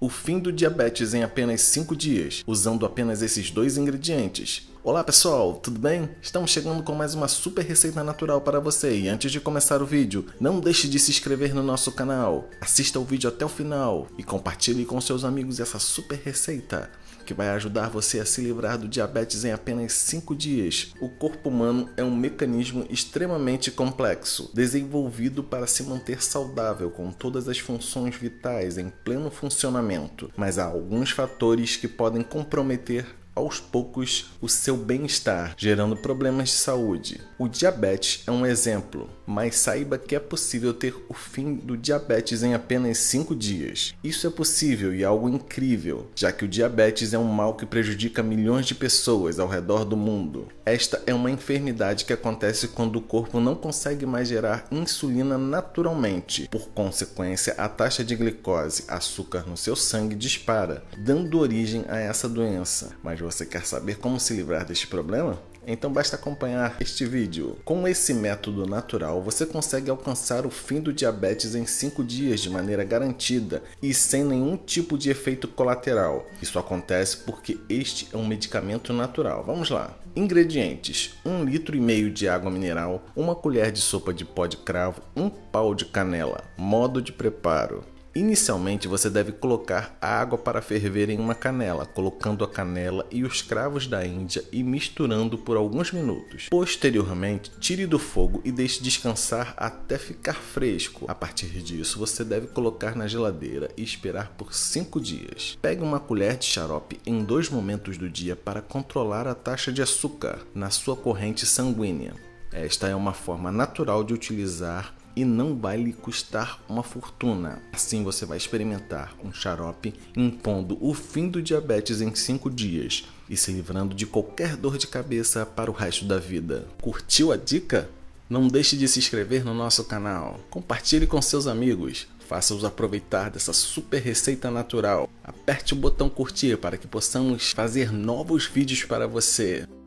o fim do diabetes em apenas 5 dias, usando apenas esses dois ingredientes, Olá pessoal, tudo bem? Estamos chegando com mais uma super receita natural para você e antes de começar o vídeo, não deixe de se inscrever no nosso canal, assista o vídeo até o final e compartilhe com seus amigos essa super receita que vai ajudar você a se livrar do diabetes em apenas 5 dias. O corpo humano é um mecanismo extremamente complexo, desenvolvido para se manter saudável com todas as funções vitais em pleno funcionamento, mas há alguns fatores que podem comprometer aos poucos o seu bem-estar, gerando problemas de saúde. O diabetes é um exemplo mas saiba que é possível ter o fim do diabetes em apenas 5 dias. Isso é possível e algo incrível, já que o diabetes é um mal que prejudica milhões de pessoas ao redor do mundo. Esta é uma enfermidade que acontece quando o corpo não consegue mais gerar insulina naturalmente. Por consequência, a taxa de glicose, açúcar no seu sangue, dispara, dando origem a essa doença. Mas você quer saber como se livrar deste problema? Então basta acompanhar este vídeo. Com esse método natural, você consegue alcançar o fim do diabetes em 5 dias de maneira garantida e sem nenhum tipo de efeito colateral. Isso acontece porque este é um medicamento natural. Vamos lá. Ingredientes: 1 um litro e meio de água mineral, uma colher de sopa de pó de cravo, um pau de canela. Modo de preparo: Inicialmente, você deve colocar a água para ferver em uma canela, colocando a canela e os cravos da Índia e misturando por alguns minutos. Posteriormente, tire do fogo e deixe descansar até ficar fresco. A partir disso, você deve colocar na geladeira e esperar por 5 dias. Pegue uma colher de xarope em dois momentos do dia para controlar a taxa de açúcar na sua corrente sanguínea. Esta é uma forma natural de utilizar e não vai lhe custar uma fortuna. Assim você vai experimentar um xarope impondo o fim do diabetes em 5 dias e se livrando de qualquer dor de cabeça para o resto da vida. Curtiu a dica? Não deixe de se inscrever no nosso canal. Compartilhe com seus amigos. Faça-os aproveitar dessa super receita natural. Aperte o botão curtir para que possamos fazer novos vídeos para você.